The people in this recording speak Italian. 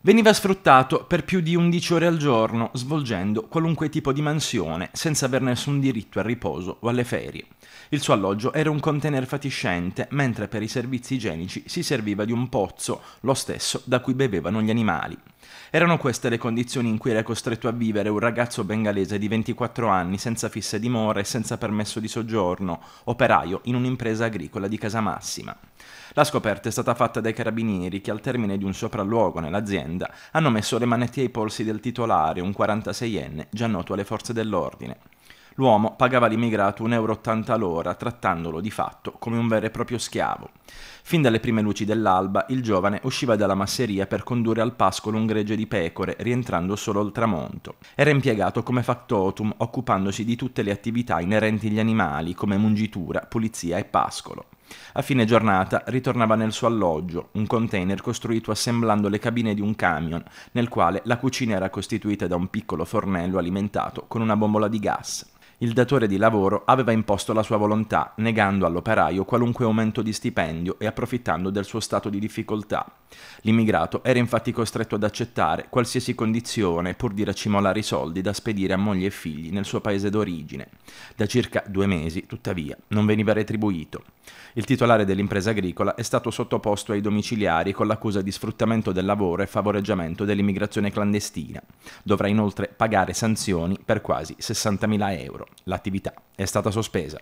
Veniva sfruttato per più di 11 ore al giorno, svolgendo qualunque tipo di mansione, senza aver nessun diritto al riposo o alle ferie. Il suo alloggio era un container fatiscente, mentre per i servizi igienici si serviva di un pozzo, lo stesso da cui bevevano gli animali. Erano queste le condizioni in cui era costretto a vivere un ragazzo bengalese di 24 anni senza fisse dimore e senza permesso di soggiorno, operaio in un'impresa agricola di casa massima. La scoperta è stata fatta dai carabinieri che al termine di un sopralluogo nell'azienda hanno messo le manette ai polsi del titolare, un 46enne, già noto alle forze dell'ordine. L'uomo pagava l'immigrato 1,80 euro l'ora, trattandolo di fatto come un vero e proprio schiavo. Fin dalle prime luci dell'alba, il giovane usciva dalla masseria per condurre al pascolo un gregge di pecore, rientrando solo al tramonto. Era impiegato come factotum, occupandosi di tutte le attività inerenti agli animali, come mungitura, pulizia e pascolo. A fine giornata ritornava nel suo alloggio, un container costruito assemblando le cabine di un camion, nel quale la cucina era costituita da un piccolo fornello alimentato con una bombola di gas il datore di lavoro aveva imposto la sua volontà, negando all'operaio qualunque aumento di stipendio e approfittando del suo stato di difficoltà. L'immigrato era infatti costretto ad accettare qualsiasi condizione pur di racimolare i soldi da spedire a moglie e figli nel suo paese d'origine. Da circa due mesi, tuttavia, non veniva retribuito. Il titolare dell'impresa agricola è stato sottoposto ai domiciliari con l'accusa di sfruttamento del lavoro e favoreggiamento dell'immigrazione clandestina. Dovrà inoltre pagare sanzioni per quasi 60.000 euro. L'attività è stata sospesa.